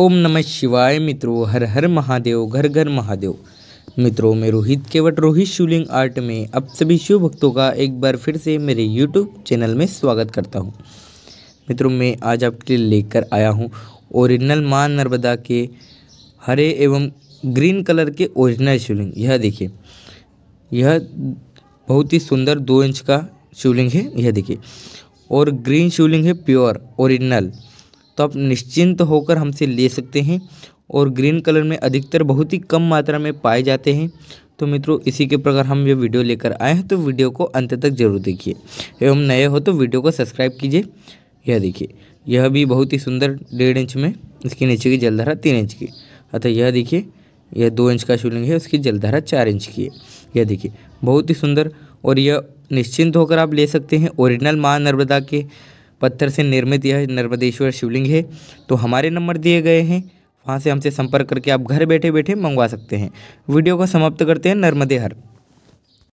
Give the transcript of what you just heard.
ओम नमः शिवाय मित्रों हर हर महादेव घर घर महादेव मित्रों में रोहित केवट रोहित शिवलिंग आर्ट में अब सभी शिव भक्तों का एक बार फिर से मेरे यूट्यूब चैनल में स्वागत करता हूं मित्रों मैं आज आपके लिए लेकर आया हूं ओरिजिनल मां नर्मदा के हरे एवं ग्रीन कलर के ओरिजिनल शिवलिंग यह देखिए यह बहुत ही सुंदर दो इंच का शिवलिंग है यह देखिए और ग्रीन शिवलिंग है प्योर ओरिजिनल तो आप निश्चिंत होकर हमसे ले सकते हैं और ग्रीन कलर में अधिकतर बहुत ही कम मात्रा में पाए जाते हैं तो मित्रों इसी के प्रकार हम ये वीडियो लेकर आए हैं तो वीडियो को अंत तक जरूर देखिए एवं नए हो तो वीडियो को सब्सक्राइब कीजिए यह देखिए यह भी बहुत ही सुंदर डेढ़ इंच में इसके नीचे की जलधारा तीन इंच की अतः यह देखिए यह दो इंच का शिवलिंग है उसकी जलधारा चार इंच की है यह देखिए बहुत ही सुंदर और यह निश्चिंत होकर आप ले सकते हैं ओरिजिनल माँ नर्मदा के पत्थर से निर्मित यह नर्मदेश्वर शिवलिंग है तो हमारे नंबर दिए गए हैं वहाँ से हमसे संपर्क करके आप घर बैठे बैठे मंगवा सकते हैं वीडियो को समाप्त करते हैं नर्मदे हर